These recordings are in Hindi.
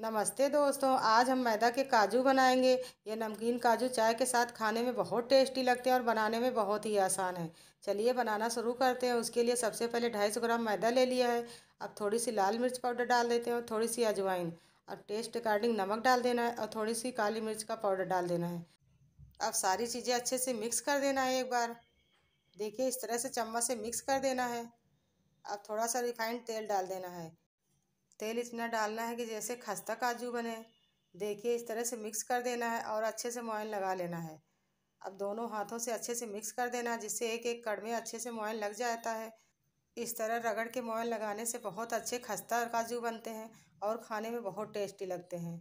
नमस्ते दोस्तों आज हम मैदा के काजू बनाएंगे ये नमकीन काजू चाय के साथ खाने में बहुत टेस्टी लगते हैं और बनाने में बहुत ही आसान है चलिए बनाना शुरू करते हैं उसके लिए सबसे पहले ढाई सौ ग्राम मैदा ले लिया है अब थोड़ी सी लाल मिर्च पाउडर डाल देते हैं और थोड़ी सी अजवाइन अब टेस्ट अकॉर्डिंग नमक डाल देना है और थोड़ी सी काली मिर्च का पाउडर डाल देना है अब सारी चीज़ें अच्छे से मिक्स कर देना है एक बार देखिए इस तरह से चम्मच से मिक्स कर देना है अब थोड़ा सा रिफाइंड तेल डाल देना है तेल इतना डालना है कि जैसे खस्ता काजू बने देखिए इस तरह से मिक्स कर देना है और अच्छे से मोइन लगा लेना है अब दोनों हाथों से अच्छे से मिक्स कर देना है जिससे एक एक कड़ में अच्छे से मोइन लग जाता है इस तरह रगड़ के मोइन लगाने से बहुत अच्छे खस्ता काजू बनते हैं और खाने में बहुत टेस्टी लगते हैं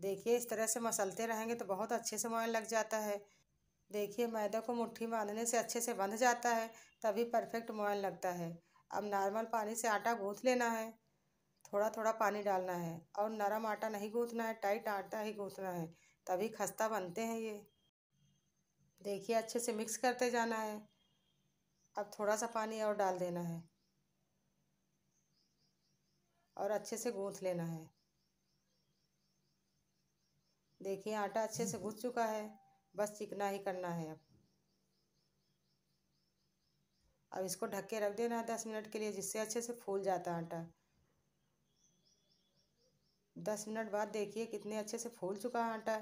देखिए इस तरह से मसलते रहेंगे तो बहुत अच्छे से मोइन लग जाता है देखिए मैदा को मुट्ठी बांधने से अच्छे से बंध जाता है तभी परफेक्ट मोइन लगता है अब नॉर्मल पानी से आटा गूँथ लेना है थोड़ा थोड़ा पानी डालना है और नरम आटा नहीं गूँथना है टाइट आटा ही गूँथना है तभी खस्ता बनते हैं ये देखिए अच्छे से मिक्स करते जाना है अब थोड़ा सा पानी और डाल देना है और अच्छे से गूँथ लेना है देखिए आटा अच्छे से गूँथ चुका है बस चिकना ही करना है अब अब इसको ढक के रख देना है दस मिनट के लिए जिससे अच्छे से फूल जाता है आटा दस मिनट बाद देखिए कितने अच्छे से फूल चुका है आटा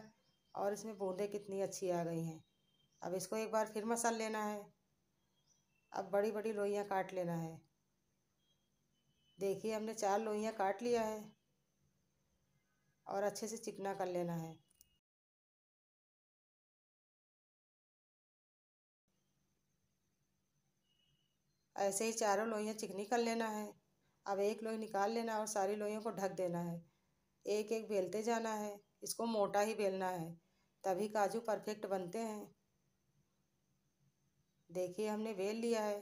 और इसमें बूंदें कितनी अच्छी आ गई हैं अब इसको एक बार फिर मसल लेना है अब बड़ी बड़ी लोइयाँ काट लेना है देखिए हमने चार लोइयाँ काट लिया है और अच्छे से चिकना कर लेना है ऐसे ही चारों लोइयाँ चिकनी कर लेना है अब एक लोई निकाल लेना और सारी लोइयों को ढक देना है एक एक बेलते जाना है इसको मोटा ही बेलना है तभी काजू परफेक्ट बनते हैं देखिए हमने बेल लिया है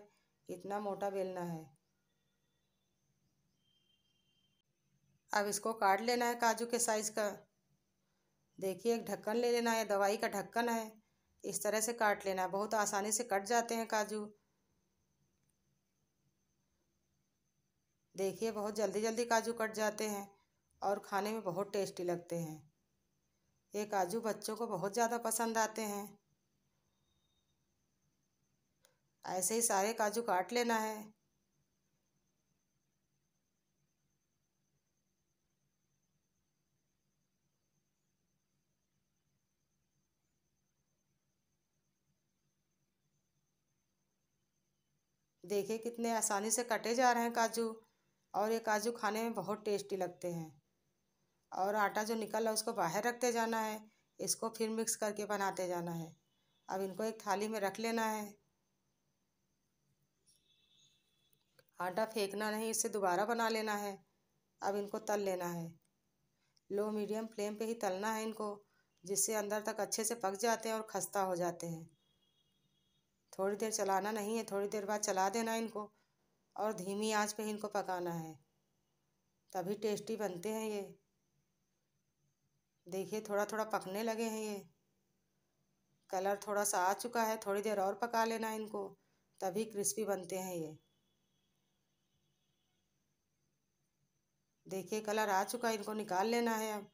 इतना मोटा बेलना है अब इसको काट लेना है काजू के साइज़ का देखिए एक ढक्कन ले लेना है दवाई का ढक्कन है इस तरह से काट लेना है बहुत आसानी से कट जाते हैं काजू देखिए बहुत जल्दी जल्दी काजू कट जाते हैं और खाने में बहुत टेस्टी लगते हैं ये काजू बच्चों को बहुत ज़्यादा पसंद आते हैं ऐसे ही सारे काजू काट लेना है देखें कितने आसानी से कटे जा रहे हैं काजू और ये काजू खाने में बहुत टेस्टी लगते हैं और आटा जो निकल रहा है उसको बाहर रखते जाना है इसको फिर मिक्स करके बनाते जाना है अब इनको एक थाली में रख लेना है आटा फेंकना नहीं इसे दोबारा बना लेना है अब इनको तल लेना है लो मीडियम फ्लेम पे ही तलना है इनको जिससे अंदर तक अच्छे से पक जाते हैं और खस्ता हो जाते हैं थोड़ी देर चलाना नहीं है थोड़ी देर बाद चला देना इनको और धीमी आंच पे इनको पकाना है तभी टेस्टी बनते हैं ये देखिए थोड़ा थोड़ा पकने लगे हैं ये कलर थोड़ा सा आ चुका है थोड़ी देर और पका लेना इनको तभी क्रिस्पी बनते हैं ये देखिए कलर आ चुका है इनको निकाल लेना है अब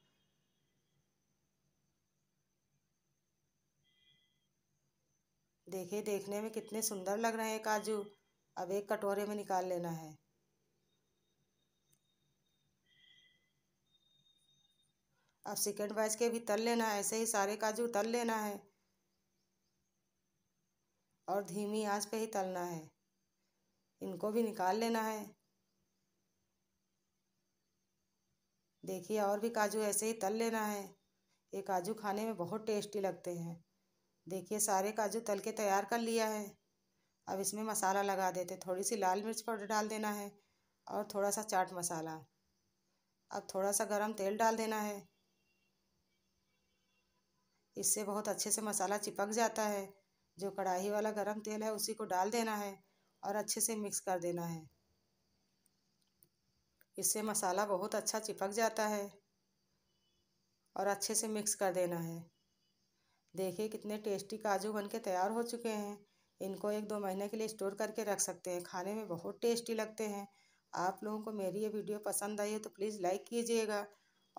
देखिए देखने में कितने सुंदर लग रहे हैं काजू अब एक कटोरे में निकाल लेना है अब सेकेंड बैच के भी तल लेना है ऐसे ही सारे काजू तल लेना है और धीमी आंच पे ही तलना है इनको भी निकाल लेना है देखिए और भी काजू ऐसे ही तल लेना है ये काजू खाने में बहुत टेस्टी लगते हैं देखिए सारे काजू तल के तैयार कर लिया है अब इसमें मसाला लगा देते थोड़ी सी लाल मिर्च पाउडर डाल देना है और थोड़ा सा चाट मसाला अब थोड़ा सा गरम तेल डाल देना है इससे बहुत अच्छे से मसाला चिपक जाता है जो कढ़ाई वाला गरम तेल है उसी को डाल देना है और अच्छे से मिक्स कर देना है इससे मसाला बहुत अच्छा चिपक जाता है और अच्छे से मिक्स कर देना है देखिए कितने टेस्टी काजू बन के तैयार हो चुके हैं इनको एक दो महीने के लिए स्टोर करके रख सकते हैं खाने में बहुत टेस्टी लगते हैं आप लोगों को मेरी ये वीडियो पसंद आई है तो प्लीज़ लाइक कीजिएगा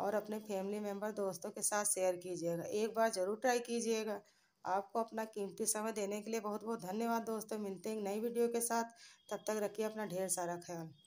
और अपने फैमिली मेम्बर दोस्तों के साथ शेयर कीजिएगा एक बार ज़रूर ट्राई कीजिएगा आपको अपना कीमती समय देने के लिए बहुत बहुत धन्यवाद दोस्तों मिलते हैं नई वीडियो के साथ तब तक रखिए अपना ढेर सारा ख्याल